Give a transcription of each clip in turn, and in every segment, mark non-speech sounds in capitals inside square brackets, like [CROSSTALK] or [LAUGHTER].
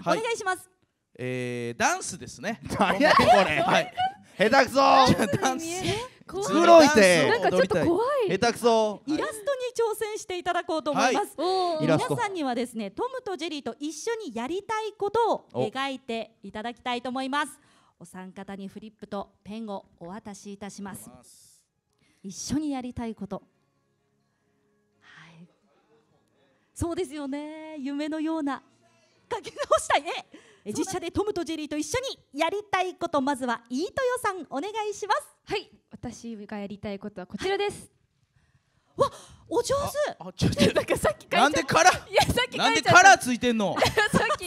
お願いします。えー、ダンスですね。何やこれ。はい。下手くそ。ダンス。黒いて。なんかちょっと怖い。下手くそ。イラストに挑戦していただこうと思います。はい、皆さんにはですね、トムとジェリーと一緒にやりたいことを描いていただきたいと思います。お三方にフリップとペンをお渡しいたします。一緒にやりたいこと。はい。そうですよね。夢のような。書き直したいね実写でトムとジェリーと一緒にやりたいことまずは飯豊さんお願いしますはい私がやりたいことはこちらです、はい、わお上手あちょっとなんかさっきなんでカラいやさっきなんでカラついてんのさっき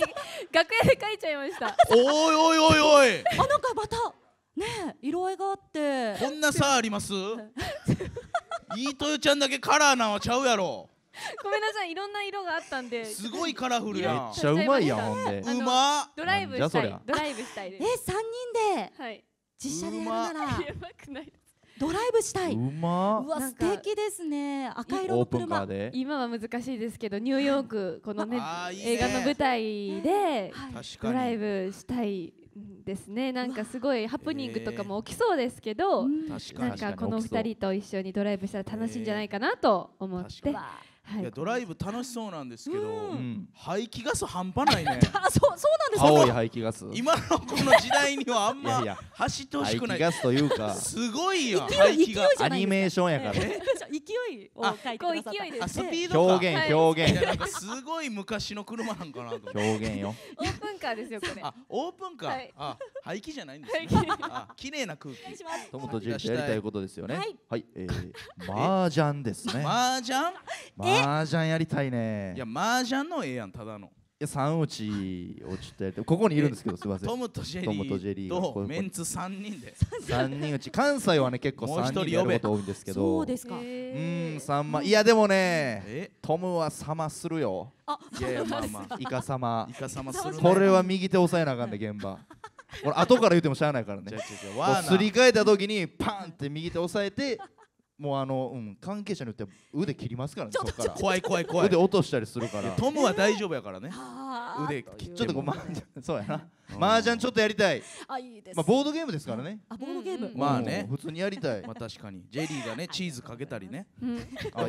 楽屋で書いちゃいましたおいおいおいおいあなんかまたね色合いがあってこんな差あります飯豊ちゃんだけカラーなんはちゃうやろ [LAUGHS] ごめんなさいいろんな色があったんですごいカラフルやんめっちゃうまいやんほんでうまドライブしたいドライブしたいですえ三人で、はい、実写でやるならやばくないドライブしたい。うま。うわ素敵ですね。赤色の車。今は難しいですけど、ニューヨークこのね映画の舞台でドライブしたいですね。なんかすごいハプニングとかも起きそうですけど、えー、なんかこの二人と一緒にドライブしたら楽しいんじゃないかなと思って。えーいやドライブ楽しそうなんですけど、排気ガス半端ないね [LAUGHS] あそうそうなんです青い排気ガス今のこの時代にはあんま走ってほしくないガスというかすごいよ勢いガスアニメーションやから [LAUGHS] 勢いを書いてくだ勢いで、ね、スピード表現表現、はい、すごい昔の車なんかなと表現よオープンカーですよこれあオープンカー、はい、あ排気じゃないんですねあ綺麗な空気トムとジェイクやりたいことですよねはい、はい、えー、麻雀ですね麻雀麻雀やりたいねいや麻雀のええやんただのいや三打ちをちょっとやってここにいるんですけどすみません [LAUGHS] トムとジェリートムとジェリーとメンツ3人で3人うち関西はね結構3人でやること多いんですけどそうですかうん三万いやでもねトムはマするよいやいやまあまあイカ様イカするこれは右手押さえなあかんで現場 [LAUGHS] 俺後から言うてもしゃあないからねすり替えた時にパンって右手押さえてもうあの、うん、関係者によっては腕切りますからねそこから怖い怖い怖い腕落としたりするからトムは大丈夫やからね腕切っちょっとこうマージそうやな麻雀ちょっとやりたいあいいですまあボードゲームですからねあボードゲームまあね普通にやりたいまあ確かにジェリーがねチーズかけたりねうん、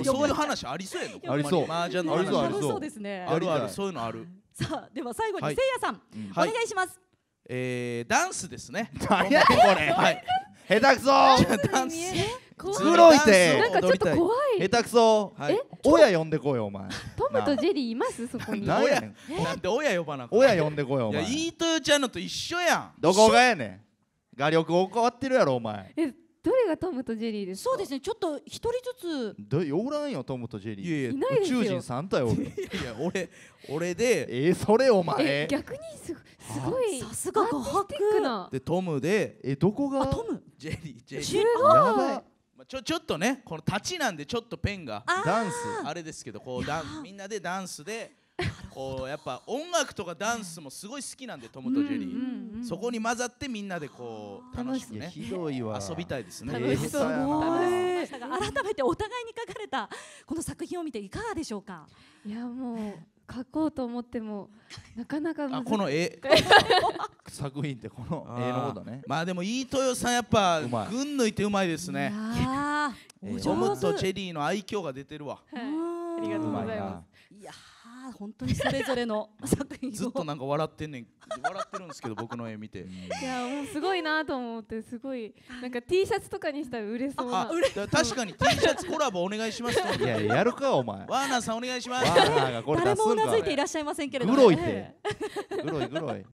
そういう話ありそうやのありそう麻雀のありそうありそうですねあるあるそういうのあるさあでは最後にせいやさんお願いしますえダンスですね何やこれ下手くそダンス黒いてなんかちょっと怖い下手くそ、はい、親呼んでこいよお前トムとジェリーいますそこになやねんなんで親呼ばな親呼んでこいよお前いいとよちゃんのと一緒やんどこがやねん画力を変わってるやろお前えどれがトムとジェリーですそうですねちょっと一人ずつよおらんよトムとジェリーいやいや宇宙人さん体おるいや俺俺でえー、それお前逆にすごいさすが琥なでトムでえどこがトムジェリージェリーやばいまあ、ちょちょっとねこの立ちなんでちょっとペンがダンスあれですけどこうダンみんなでダンスでこうやっぱ音楽とかダンスもすごい好きなんでトムとジェリー、うんうんうん、そこに混ざってみんなでこう楽しくねひどいわ遊びたいですね楽しそう改めてお互いに書かれたこの作品を見ていかがでしょうかいやもう書こうと思ってもなかなかあこの絵作品ってこの絵のことねまあでも飯豊さんやっぱ群抜いてうまいですねえゴムとチェリーの愛嬌が出てるわ、ありがとうございますいや本当にそれぞれの作品ずっとなんか笑ってんねん笑ってるんですけど僕の絵見ていやもうすごいなと思ってすごいなんか T シャツとかにしたら売れそうな確かに T シャツコラボお願いしますいややるかお前ワーナーさんお願いします誰もうなずいていらっしゃいませんけれどもグロいってグロいグロい